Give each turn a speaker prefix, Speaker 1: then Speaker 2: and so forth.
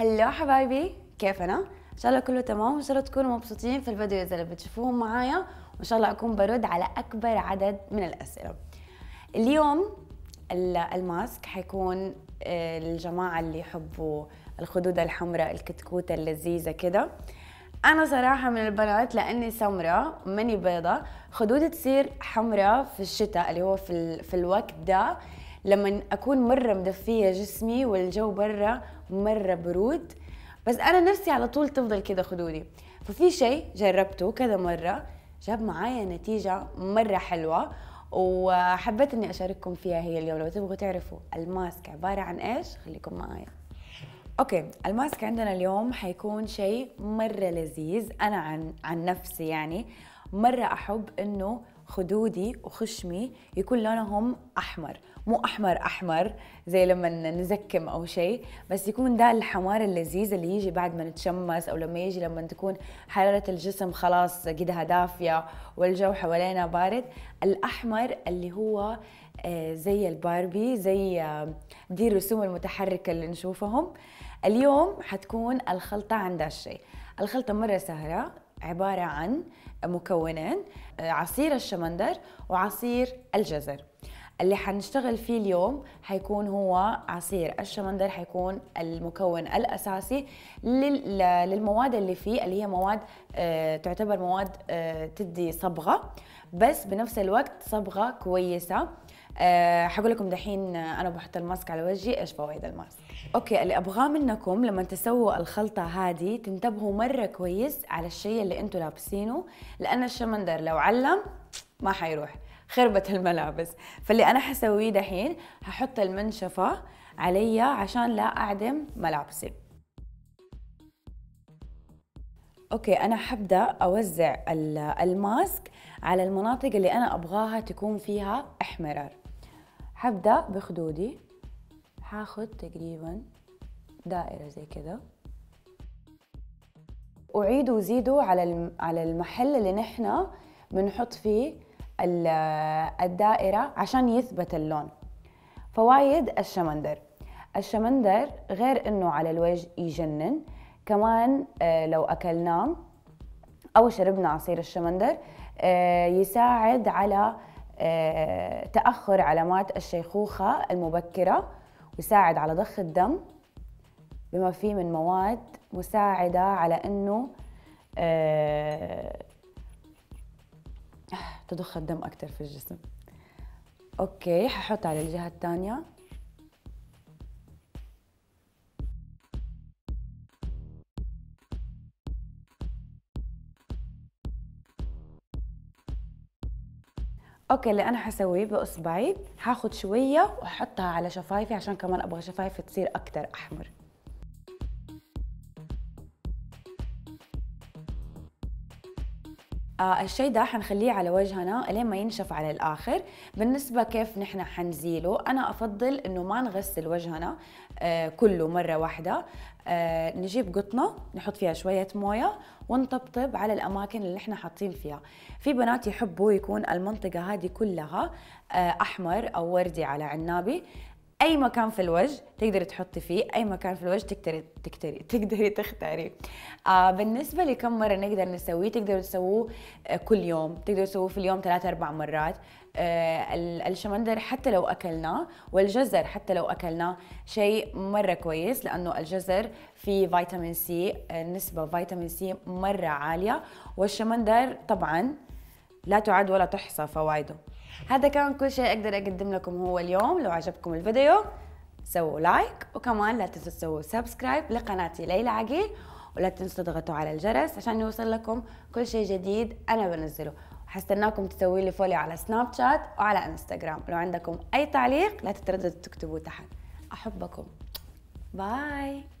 Speaker 1: هلو حبايبي كيف انا؟ ان شاء الله كله تمام وان شاء الله تكونوا مبسوطين في الفيديو اذا اللي معايا وان شاء الله اكون برد على اكبر عدد من الاسئله اليوم الماسك حيكون الجماعه آه، اللي يحبوا الخدود الحمراء الكتكوته اللذيذه كده انا صراحه من البنات لاني سمراء ماني بيضة خدودي تصير حمراء في الشتاء اللي هو في, ال... في الوقت ده لما اكون مره مدفيه جسمي والجو برا مره برود بس انا نفسي على طول تفضل كده خدودي ففي شيء جربته كذا مره جاب معايا نتيجه مره حلوه وحبيت اني اشارككم فيها هي اليوم لو تبغوا تعرفوا الماسك عباره عن ايش خليكم معايا اوكي الماسك عندنا اليوم حيكون شيء مره لذيذ انا عن عن نفسي يعني مره احب انه خدودي وخشمي يكون لونهم احمر مو احمر احمر زي لما نزكم او شيء بس يكون ده الحمار اللذيذ اللي يجي بعد ما نتشمس او لما يجي لما تكون حراره الجسم خلاص قدها دافيه والجو حوالينا بارد الاحمر اللي هو آه، زي الباربي زي آه، دي الرسوم المتحركه اللي نشوفهم اليوم حتكون الخلطه عند الشيء الخلطه مره سهله عبارة عن مكونين آه، عصير الشمندر وعصير الجزر اللي حنشتغل فيه اليوم حيكون هو عصير الشمندر حيكون المكون الأساسي للمواد اللي فيه اللي هي مواد آه، تعتبر مواد آه، تدي صبغة بس بنفس الوقت صبغة كويسة آه، حقول لكم دحين انا بحط الماسك على وجهي ايش فوائد الماسك اوكي اللي ابغاه منكم لما تسووا الخلطه هذه تنتبهوا مره كويس على الشيء اللي انتم لابسينه لان الشمندر لو علم ما حيروح خربت الملابس فاللي انا حسويه دحين هحط المنشفه علي عشان لا اعدم ملابسي اوكي انا حبدا اوزع الماسك على المناطق اللي انا ابغاها تكون فيها احمرار حبدأ بخدودي حاخد تقريبا دائرة زي كده وعيدوا وزيدوا على على المحل اللي نحن بنحط فيه الدائرة عشان يثبت اللون فوايد الشمندر الشمندر غير انه على الوجه يجنن كمان آه، لو اكلناه او شربنا عصير الشمندر آه، يساعد على تاخر علامات الشيخوخه المبكره ويساعد على ضخ الدم بما فيه من مواد مساعده على انه آه، تضخ الدم اكثر في الجسم اوكي ححط على الجهه الثانيه اوكي اللي انا حسويه باصبعي هاخد شويه واحطها على شفايفي عشان كمان ابغى شفايفي تصير اكتر احمر آه الشيء ده حنخليه على وجهنا لين ما ينشف على الاخر بالنسبه كيف نحن حنزيله انا افضل انه ما نغسل وجهنا آه كله مره واحده آه نجيب قطنه نحط فيها شويه مويه ونطبطب على الاماكن اللي احنا حاطين فيها في بنات يحبوا يكون المنطقه هذه كلها آه، احمر او وردي على عنابي اي مكان في الوجه تقدري تحطي فيه اي مكان في الوجه تقدري تقدري تقدري تختاري آه بالنسبه لكم مره نقدر نسويه تقدروا تسووه آه، كل يوم تقدروا تسووه في اليوم ثلاث اربع مرات آه الشمندر حتى لو اكلناه والجزر حتى لو اكلناه شيء مره كويس لانه الجزر فيه فيتامين سي آه، نسبه فيتامين سي مره عاليه والشمندر طبعا لا تعد ولا تحصى فوائده هذا كان كل شيء اقدر اقدم لكم هو اليوم لو عجبكم الفيديو سووا لايك وكمان لا تنسوا تسووا سبسكرايب لقناتي ليلى عقيل ولا تنسوا تضغطوا على الجرس عشان يوصل لكم كل شيء جديد انا بنزله حستناكم تسوي لي فولي على سناب شات وعلى انستغرام لو عندكم اي تعليق لا تترددوا تكتبوه تحت احبكم باي